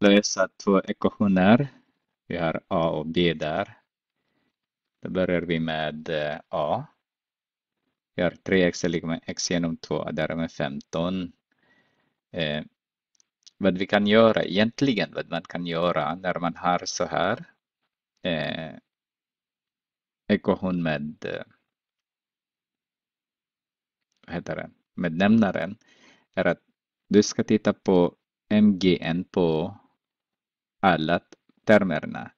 lösa två ekvationer. Vi har a och b där. Då börjar vi med eh, a. Vi har 3x är lika med x genom 2, där är med 15. Eh, vad vi kan göra egentligen, vad man kan göra när man har så här eh, ekvation med eh, heter det, med nämnaren är att du ska titta på MGN på alla termerna.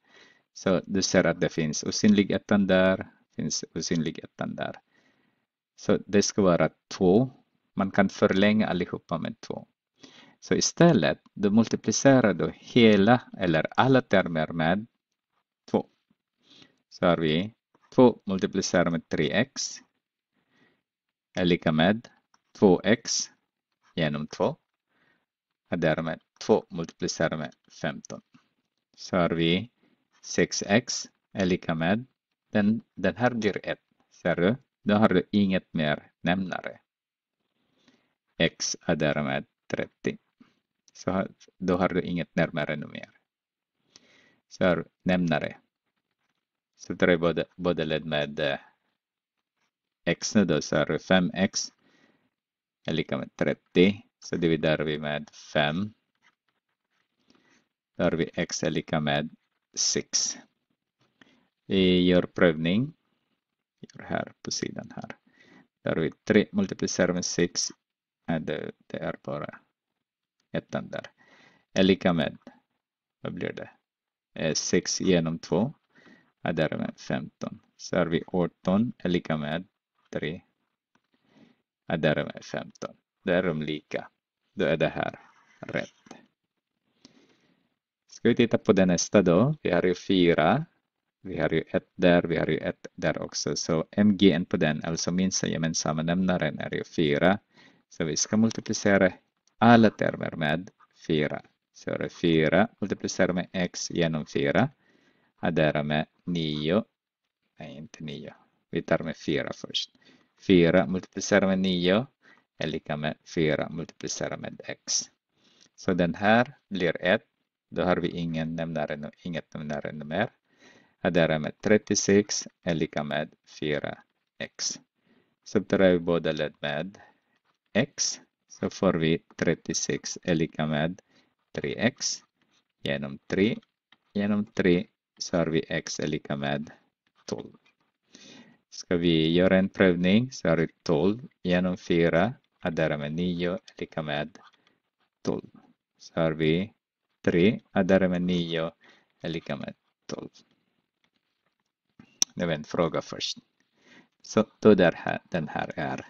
Så du ser att det finns osynlig där, finns osynlig där. Så det ska vara två. Man kan förlänga allihopa med två. Så istället, du multiplicerar du hela eller alla termer med två. Så har vi 2 multiplicerar med 3x är lika med 2x genom 2 och därmed 2 multiplicerar med 15. Så har vi 6x är lika med, den, den här blir 1, ser du? Då har du inget mer nämnare. x är därmed 30. Så då har du inget närmare nummer. Så här, nämnare. Så drar jag både, både led med eh, x nu då, så har du 5x är lika med 30. Så dividerar vi med 5 gör vi x är lika med 6. Vi gör prövning. Vi gör här på sidan här. Där vi 3 multiplicerar med 6. det, det är bara ettan där. Är lika med, vad blir det? 6 genom 2 är därmed 15. Så har vi 18 är lika med 3 är därmed 15. Där är de lika. Då är det här rätt. Ska vi titta på den nästa då. Vi har ju fyra. Vi har ju ett där, vi har ju ett där också. Så mgn på den, alltså minsta gemensamma nämnaren, är ju fyra. Så vi ska multiplicera alla termer med fyra. Så det är fyra multiplicerat med x genom fyra Addera med nio. Nej, inte nio. Vi tar med fyra först. Fyra multiplicerat med nio är lika med fyra multiplicerat med x. Så den här blir ett då har vi ingen nämnare, inget nämnare mer. Därmed 36 är lika med 4x. Subtraherar vi båda led med x så får vi 36 är lika med 3x genom 3 genom 3 så har vi x är lika med 12. Ska vi göra en prövning så har vi 12 genom 4 är därmed 9 är lika med 12. Så har vi 3 är med 9 är e lika med 12. var en fråga först. Så då där här, den här är